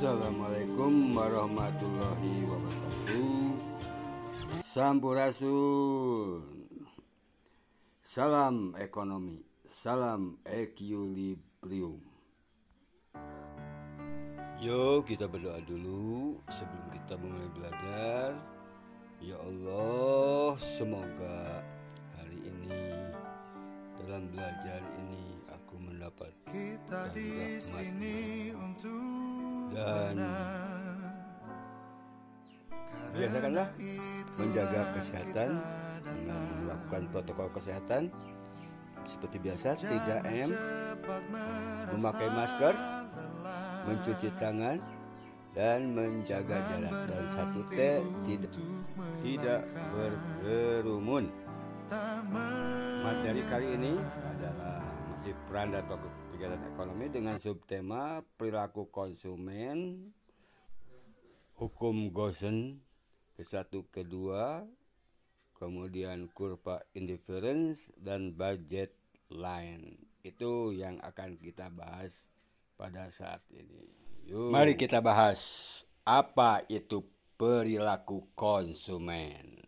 Assalamualaikum warahmatullahi wabarakatuh Sampurasun Salam ekonomi Salam equilibrium Yo kita berdoa dulu sebelum kita mulai belajar Ya Allah semoga hari ini dalam belajar ini aku mendapat kita di sini untuk dan biasakanlah menjaga kesehatan dengan melakukan protokol kesehatan seperti biasa 3M memakai masker mencuci tangan dan menjaga jarak dan satu T tidak tidak berkerumun materi kali ini adalah masih peran dan tokoh kegiatan ekonomi dengan subtema perilaku konsumen, hukum Gosen ke satu kedua, kemudian kurva indifference dan budget line. Itu yang akan kita bahas pada saat ini. Yuk. Mari kita bahas apa itu perilaku konsumen.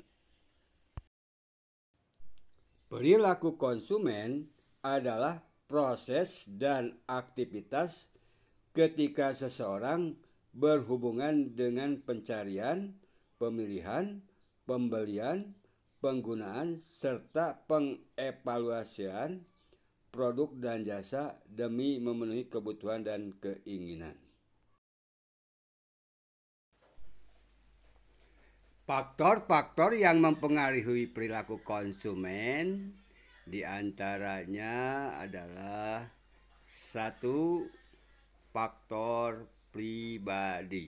Perilaku konsumen adalah proses dan aktivitas ketika seseorang berhubungan dengan pencarian, pemilihan, pembelian, penggunaan, serta pengevaluasian produk dan jasa demi memenuhi kebutuhan dan keinginan. Faktor-faktor yang mempengaruhi perilaku konsumen di antaranya adalah satu faktor pribadi.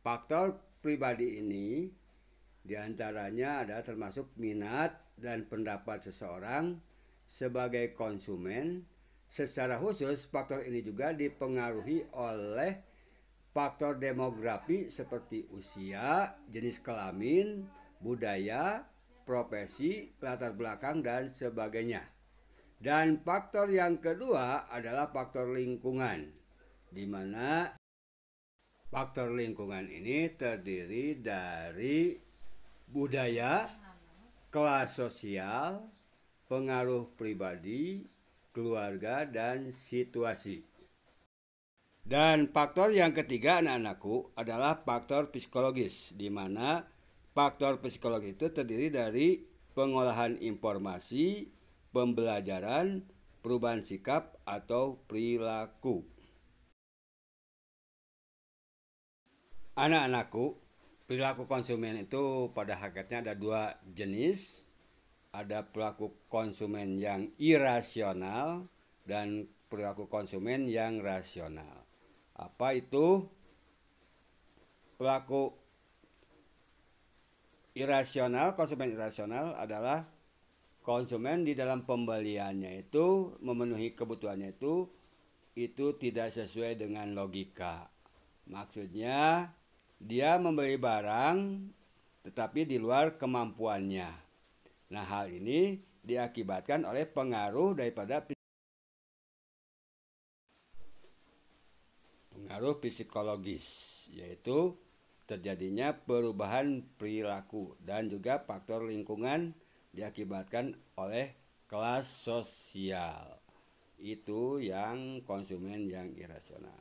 Faktor pribadi ini di antaranya ada termasuk minat dan pendapat seseorang sebagai konsumen. Secara khusus, faktor ini juga dipengaruhi oleh faktor demografi seperti usia, jenis kelamin, budaya, profesi, latar belakang, dan sebagainya. Dan faktor yang kedua adalah faktor lingkungan, di mana faktor lingkungan ini terdiri dari budaya, kelas sosial, pengaruh pribadi, keluarga, dan situasi. Dan faktor yang ketiga anak-anakku adalah faktor psikologis, di mana Faktor psikologi itu terdiri dari pengolahan informasi, pembelajaran, perubahan sikap atau perilaku. Anak-anakku, perilaku konsumen itu pada hakikatnya ada dua jenis. Ada perilaku konsumen yang irasional dan perilaku konsumen yang rasional. Apa itu? Perilaku irasional, konsumen irasional adalah konsumen di dalam pembeliannya itu memenuhi kebutuhannya itu itu tidak sesuai dengan logika. Maksudnya dia membeli barang tetapi di luar kemampuannya. Nah, hal ini diakibatkan oleh pengaruh daripada pengaruh psikologis yaitu terjadinya perubahan perilaku dan juga faktor lingkungan diakibatkan oleh kelas sosial. Itu yang konsumen yang irasional.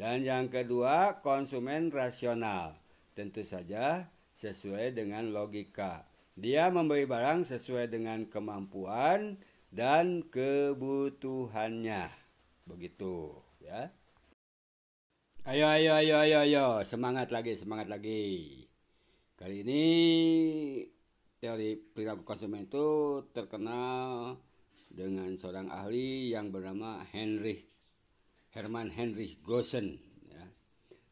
Dan yang kedua, konsumen rasional. Tentu saja sesuai dengan logika. Dia membeli barang sesuai dengan kemampuan dan kebutuhannya. Begitu, ya. Ayo, ayo, ayo, ayo, ayo, semangat lagi, semangat lagi. Kali ini teori perilaku konsumen itu terkenal dengan seorang ahli yang bernama Henry Herman Henry Gosen. Ya.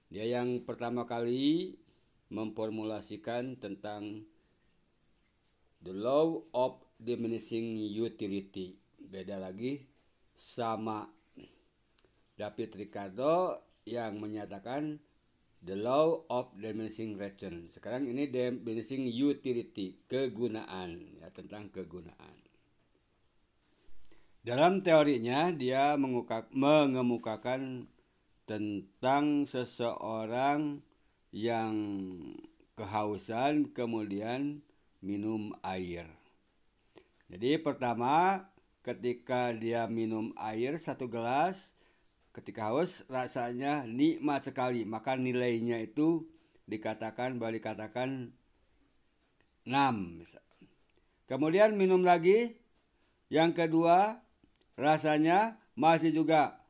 Dia yang pertama kali memformulasikan tentang the law of diminishing utility. Beda lagi sama David Ricardo yang menyatakan the law of diminishing return. Sekarang ini diminishing utility, kegunaan ya tentang kegunaan. Dalam teorinya dia mengemukakan tentang seseorang yang kehausan kemudian minum air. Jadi pertama ketika dia minum air satu gelas Ketika haus rasanya nikmat sekali, maka nilainya itu dikatakan balik katakan 6 Kemudian minum lagi. Yang kedua, rasanya masih juga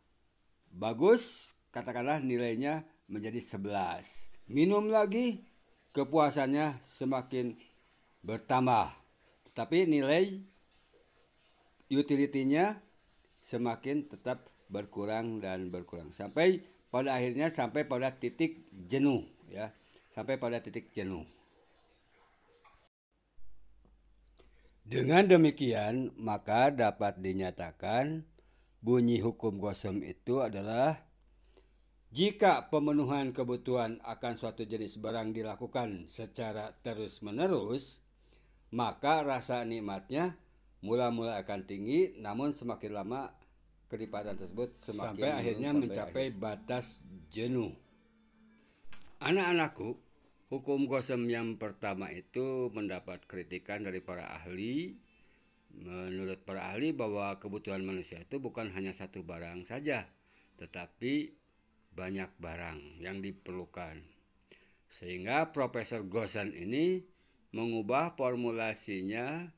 bagus, katakanlah nilainya menjadi 11. Minum lagi, kepuasannya semakin bertambah. Tetapi nilai utilitinya semakin tetap berkurang dan berkurang sampai pada akhirnya sampai pada titik jenuh ya sampai pada titik jenuh dengan demikian maka dapat dinyatakan bunyi hukum Gosom itu adalah jika pemenuhan kebutuhan akan suatu jenis barang dilakukan secara terus-menerus, maka rasa nikmatnya mula-mula akan tinggi, namun semakin lama kelipatan tersebut semakin sampai akhirnya sampai mencapai akhir. batas jenuh. Anak-anakku, hukum Gosem yang pertama itu mendapat kritikan dari para ahli. Menurut para ahli bahwa kebutuhan manusia itu bukan hanya satu barang saja, tetapi banyak barang yang diperlukan. Sehingga Profesor Gosen ini mengubah formulasinya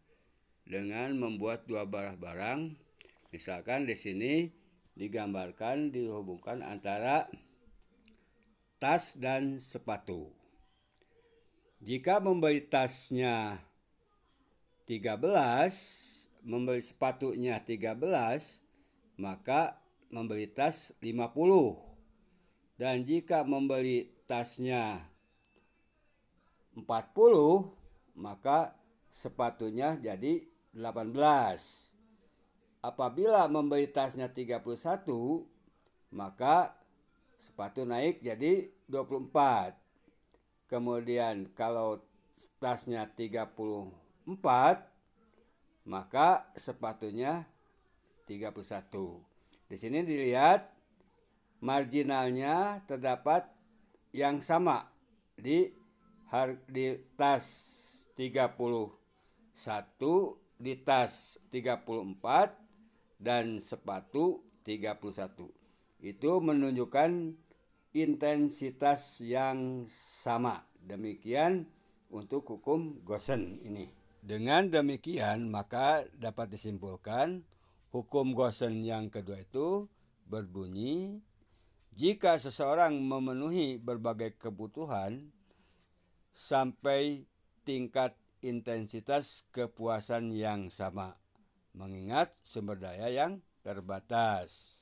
dengan membuat dua barang-barang Misalkan di sini digambarkan dihubungkan antara tas dan sepatu. Jika membeli tasnya 13, membeli sepatunya 13, maka membeli tas 50. Dan jika membeli tasnya 40, maka sepatunya jadi 18. Apabila membeli tasnya 31, maka sepatu naik jadi 24. Kemudian kalau tasnya 34, maka sepatunya 31. Di sini dilihat marginalnya terdapat yang sama di di tas 31 di tas 34 dan sepatu 31. Itu menunjukkan intensitas yang sama. Demikian untuk hukum Gosen ini. Dengan demikian maka dapat disimpulkan hukum Gosen yang kedua itu berbunyi jika seseorang memenuhi berbagai kebutuhan sampai tingkat intensitas kepuasan yang sama mengingat sumber daya yang terbatas.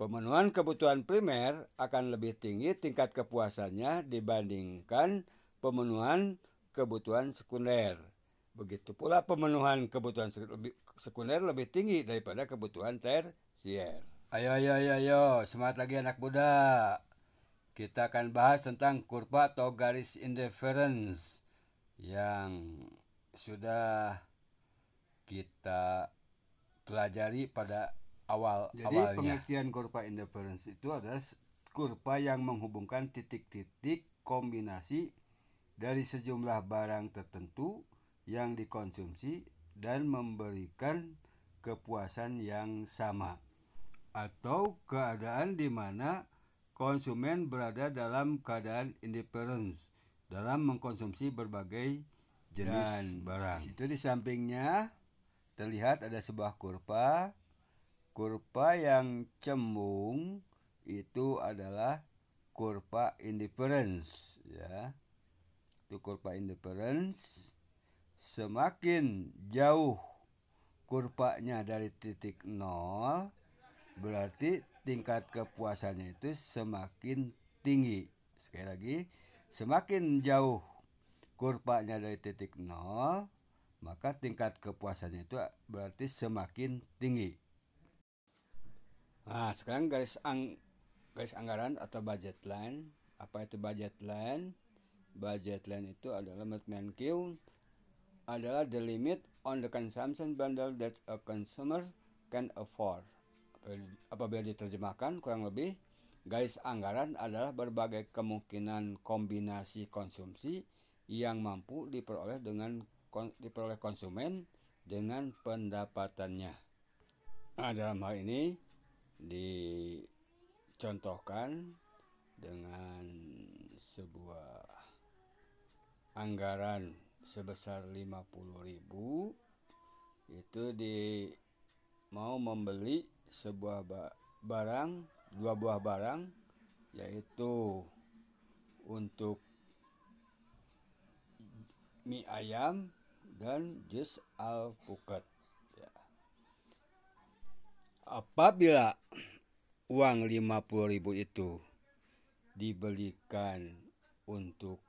Pemenuhan kebutuhan primer akan lebih tinggi tingkat kepuasannya dibandingkan pemenuhan kebutuhan sekunder. Begitu pula pemenuhan kebutuhan sekunder lebih tinggi daripada kebutuhan tersier. Ayo, ayo, ayo, ayo, semangat lagi anak muda. Kita akan bahas tentang kurva atau garis indifference yang sudah kita pelajari pada awal Jadi, awalnya. pengertian kurva interference itu adalah kurva yang menghubungkan titik-titik kombinasi dari sejumlah barang tertentu yang dikonsumsi dan memberikan kepuasan yang sama atau keadaan di mana konsumen berada dalam keadaan indifference dalam mengkonsumsi berbagai jenis dan barang. Itu di sampingnya terlihat ada sebuah kurva. Kurva yang cembung itu adalah kurva indifference ya. Itu kurva indifference semakin jauh kurvanya dari titik nol berarti tingkat kepuasannya itu semakin tinggi. Sekali lagi, semakin jauh kurvanya dari titik nol maka tingkat kepuasannya itu berarti semakin tinggi. Nah, sekarang garis ang garis anggaran atau budget line. Apa itu budget line? Budget line itu adalah maintenance Q adalah the limit on the consumption bundle that a consumer can afford. Apabila diterjemahkan kurang lebih garis anggaran adalah berbagai kemungkinan kombinasi konsumsi yang mampu diperoleh dengan diperoleh konsumen dengan pendapatannya. Nah, dalam hal ini dicontohkan dengan sebuah anggaran sebesar 50.000 itu di mau membeli sebuah barang, dua buah barang yaitu untuk mie ayam dan jus al Ya. Apabila uang ribu itu dibelikan untuk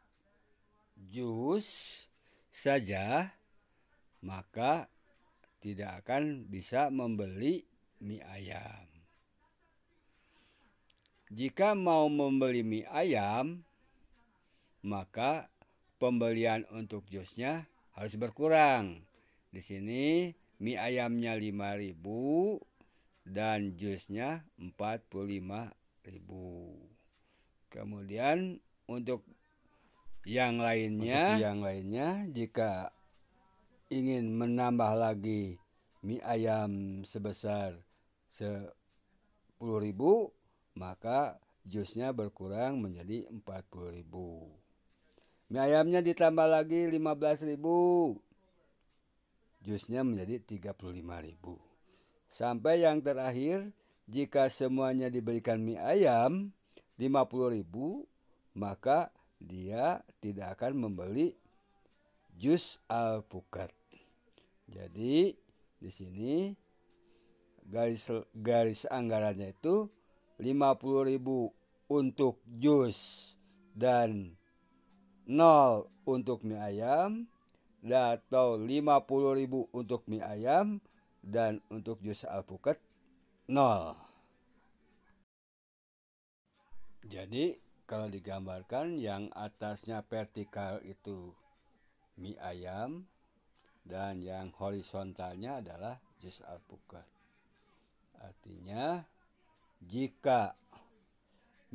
jus saja, maka tidak akan bisa membeli mie ayam. Jika mau membeli mie ayam, maka pembelian untuk jusnya harus berkurang. Di sini mie ayamnya 5000 dan jusnya 45000. Kemudian untuk yang lainnya, untuk yang lainnya jika ingin menambah lagi mie ayam sebesar 10.000 maka jusnya berkurang menjadi 40.000. Mie ayamnya ditambah lagi 15.000. Jusnya menjadi 35.000. Sampai yang terakhir, jika semuanya diberikan mie ayam 50.000, maka dia tidak akan membeli jus alpukat. Jadi di sini garis garis anggarannya itu 50.000 untuk jus dan 0 untuk mie ayam atau 50.000 untuk mie ayam dan untuk jus alpukat 0. Jadi kalau digambarkan yang atasnya vertikal itu mie ayam dan yang horizontalnya adalah jus alpukat. Artinya jika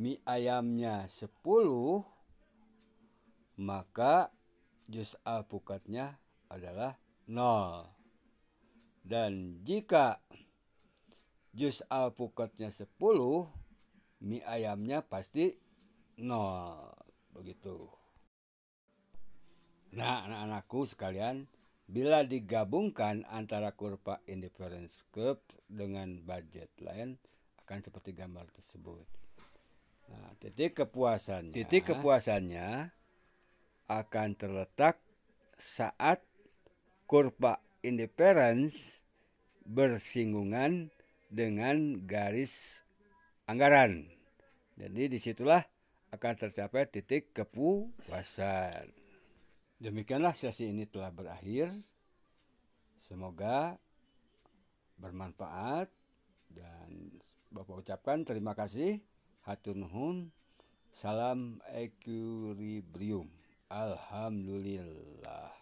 mie ayamnya 10 maka juz alpukatnya adalah 0. Dan jika juz alpukatnya 10, mie ayamnya pasti 0. Begitu. Nah, anak-anakku sekalian, bila digabungkan antara kurva indifference curve dengan budget lain akan seperti gambar tersebut. Nah, titik kepuasannya. Titik kepuasannya akan terletak saat kurva indifference bersinggungan dengan garis anggaran. Jadi disitulah akan tercapai titik kepuasan. Demikianlah sesi ini telah berakhir. Semoga bermanfaat dan Bapak ucapkan terima kasih. Hatur nuhun. Salam equilibrium. Alhamdulillah.